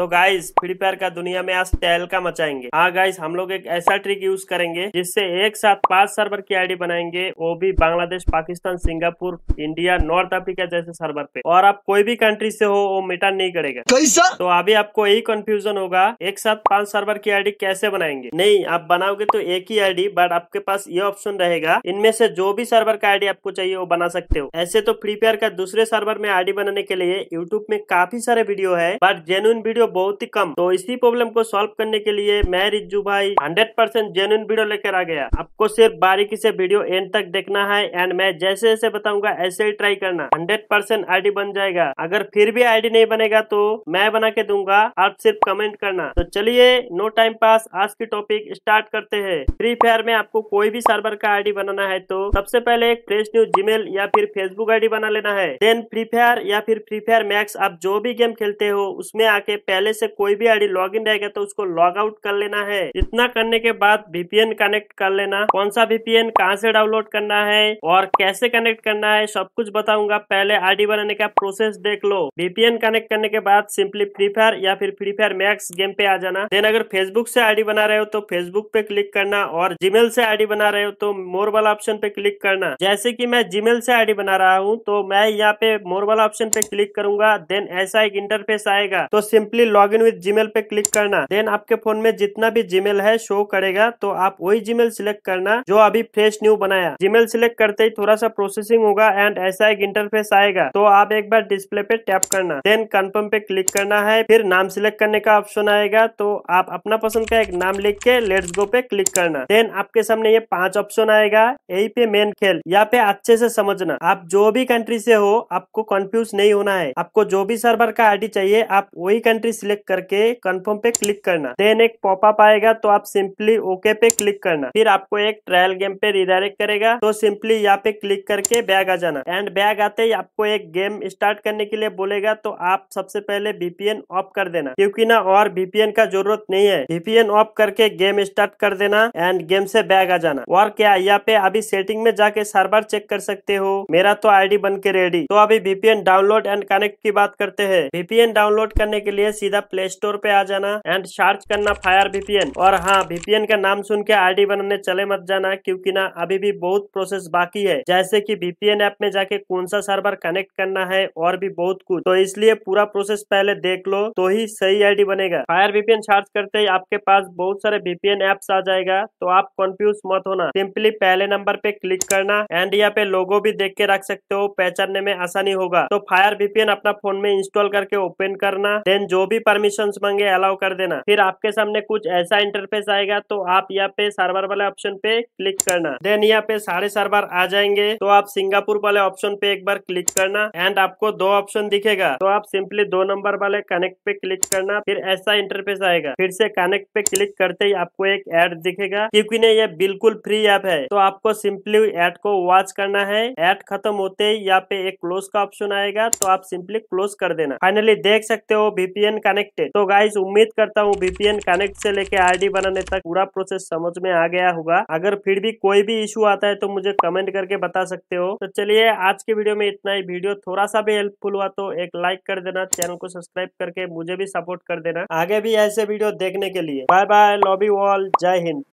तो guys free fire का दुनिया में आज तहलका मचाएंगे हाँ गाइस हम लोग एक ऐसा ट्रिक यूज करेंगे जिससे एक साथ पांच सर्वर की आईडी बनाएंगे वो भी Bangladesh Pakistan Singapore India North Africa जैसे सर्वर पे और आप कोई भी कंट्री से हो वो मिटा नहीं करेगा कैसा तो अभी आपको यही कंफ्यूजन होगा एक साथ पांच सर्वर की आई कैसे बनाएंगे नहीं आप बनाओगे तो एक ही आई बट आपके पास ये ऑप्शन रहेगा इनमें से जो भी सर्वर का आई आपको चाहिए वो बना सकते हो ऐसे तो फ्री फायर का दूसरे सर्वर में आई बनाने के लिए यूट्यूब में काफी सारे वीडियो है बट जेन्यून वीडियो बहुत ही कम तो इसी प्रॉब्लम को सॉल्व करने के लिए मैं रिज्जू भाई हंड्रेड परसेंट जेन्यून वीडियो लेकर आ गया आपको सिर्फ बारीकी से वीडियो एंड तक देखना है एंड मैं जैसे जैसे बताऊंगा ऐसे ही ट्राई करना हंड्रेड परसेंट आई बन जाएगा अगर फिर भी आई नहीं बनेगा तो मैं बना के दूंगा आप सिर्फ कमेंट करना तो चलिए नो टाइम पास आज की टॉपिक स्टार्ट करते हैं फ्री फायर में आपको कोई भी सर्वर का डी बनाना है तो सबसे पहले एक फ्रेश न्यूज जीमेल या फिर फेसबुक डी बना लेना है देन फ्री फायर या फिर फ्री फायर मैक्स आप जो भी गेम खेलते हो उसमें आके पहले पहले से कोई भी आईडी लॉगिन रहेगा तो उसको लॉग आउट कर लेना है इतना करने के बाद वीपीएन कनेक्ट कर लेना कौन सा वीपीएन कहाँ से डाउनलोड करना है और कैसे कनेक्ट करना है सब कुछ बताऊंगा पहले आईडी बनाने का प्रोसेस देख लो वीपीएन कनेक्ट करने के बाद सिंपली फ्री फायर या फिर फ्री फायर मैक्स गेम पे आ जाना देन अगर फेसबुक से आईडी बना रहे हो तो फेसबुक पे क्लिक करना और जीमेल से आईडी बना रहे हो तो मोर वाला ऑप्शन पे क्लिक करना जैसे कि मैं जीमेल से आईडी बना रहा हूँ तो मैं यहाँ पे मोर वाला ऑप्शन पे क्लिक करूंगा देन ऐसा एक इंटरफेस आएगा तो simply simply log in with Gmail पे क्लिक करना देन आपके फोन में जितना भी जीमेल है शो करेगा तो आप वही जीमेल सिलेक्ट करना जो अभी फ्रेश न्यू बनाया जीमेल सिलेक्ट करते ही थोड़ा सा प्रोसेसिंग होगा एंड ऐसा एक इंटरफेस आएगा तो आप एक बार डिस्प्ले पे टैप करना देन कन्फर्म पे क्लिक करना है फिर नाम सिलेक्ट करने का ऑप्शन आएगा तो आप अपना पसंद का एक नाम लिख के लेट्स गो पे क्लिक करना देन आपके सामने ये पांच ऑप्शन आएगा यही पे मेन खेल यहाँ पे अच्छे से समझना आप जो भी कंट्री से हो आपको कंफ्यूज नहीं होना है आपको जो भी सर्वर का आईडी चाहिए आप वही कंट्री कैटेगरी सिलेक्ट करके कंफर्म पे क्लिक करना देन एक पॉपअप आएगा तो आप सिंपली ओके पे क्लिक करना फिर आपको एक ट्रायल गेम पे रिडायरेक्ट करेगा तो सिंपली यहाँ पे क्लिक करके बैग आ जाना एंड बैग आते ही आपको एक गेम स्टार्ट करने के लिए बोलेगा तो आप सबसे पहले बीपीएन ऑफ कर देना क्यूँकी ना और बीपीएन का जरूरत नहीं है बीपीएन ऑफ करके गेम स्टार्ट कर देना एंड गेम से बैग आ जाना और क्या यहाँ पे अभी सेटिंग में जाके सर्वर चेक कर सकते हो मेरा तो आईडी बन के रेडी तो अभी वीपीएन डाउनलोड एंड कनेक्ट की बात करते हैं वीपीएन डाउनलोड करने के लिए सीधा प्ले स्टोर पे आ जाना एंड सर्च करना फायर वीपीएन और हाँ वीपीएन का नाम सुन के डी बनाने चले मत जाना क्यूँकी ना अभी भी बहुत प्रोसेस बाकी है जैसे की वीपीएन ऐप में जाके कौन सा सर्वर कनेक्ट करना है और भी बहुत कुछ तो इसलिए पूरा प्रोसेस पहले देख लो तो ही सही आईडी बनेगा फायर वीपीएन सर्च करते ही आपके पास बहुत सारे वीपीएन एप्स आ जाएगा तो आप कंफ्यूज मत होना सिंपली पहले नंबर पे क्लिक करना एंड यहाँ पे लोगो भी देख के रख सकते हो पहचानने में आसानी होगा तो फायर वीपीएन अपना फोन में इंस्टॉल करके ओपन करना देन जो भी परमिशन मांगे अलाउ कर देना फिर आपके सामने कुछ ऐसा इंटरफेस आएगा तो आप यहाँ पे सर्वर वाले ऑप्शन पे क्लिक करना देन यहाँ पे सारे सर्वर आ जाएंगे तो आप सिंगापुर वाले ऑप्शन पे एक बार क्लिक करना एंड आपको दो ऑप्शन दिखेगा तो आप सिंपली दो नंबर वाले कनेक्ट पे क्लिक करना फिर ऐसा इंटरफेस आएगा फिर से कनेक्ट पे क्लिक करते ही आपको एक एड दिखेगा क्योंकि ना ये बिल्कुल फ्री ऐप है तो आपको सिंपली एड को वॉच करना है एड खत्म होते ही यहाँ पे एक क्लोज का ऑप्शन आएगा तो आप सिंपली क्लोज कर देना फाइनली देख सकते हो वीपीएन कनेक्टेड तो गाइज उम्मीद करता हूँ वीपीएन कनेक्ट से लेके आईडी बनाने तक पूरा प्रोसेस समझ में आ गया होगा अगर फिर भी कोई भी इशू आता है तो मुझे कमेंट करके बता सकते हो तो चलिए आज के वीडियो में इतना ही वीडियो थोड़ा सा भी हेल्पफुल हुआ तो एक लाइक कर देना चैनल को सब्सक्राइब करके मुझे भी सपोर्ट कर देना आगे भी ऐसे वीडियो देखने के लिए बाय बाय लॉबी वॉल जय हिंद